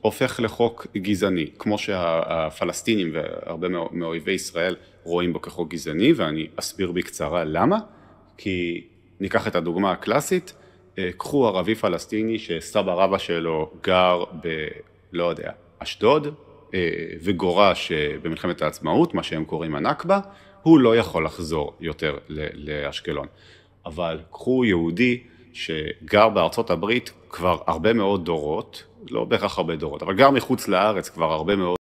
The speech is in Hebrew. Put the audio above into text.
הופך לחוק גזעני, כמו שהפלסטינים והרבה מאויבי ישראל רואים בו כחוק גזעני, ואני אסביר בקצרה למה, כי ניקח את הדוגמה הקלאסית, אה, קחו ערבי פלסטיני שסבא רבא שלו גר ב... לא יודע, אשדוד, אה, וגורש במלחמת העצמאות, מה שהם קוראים הנכבה, הוא לא יכול לחזור יותר לאשקלון. אבל קחו יהודי שגר בארצות הברית כבר הרבה מאוד דורות, לא בהכרח הרבה דורות, אבל גר מחוץ לארץ כבר הרבה מאוד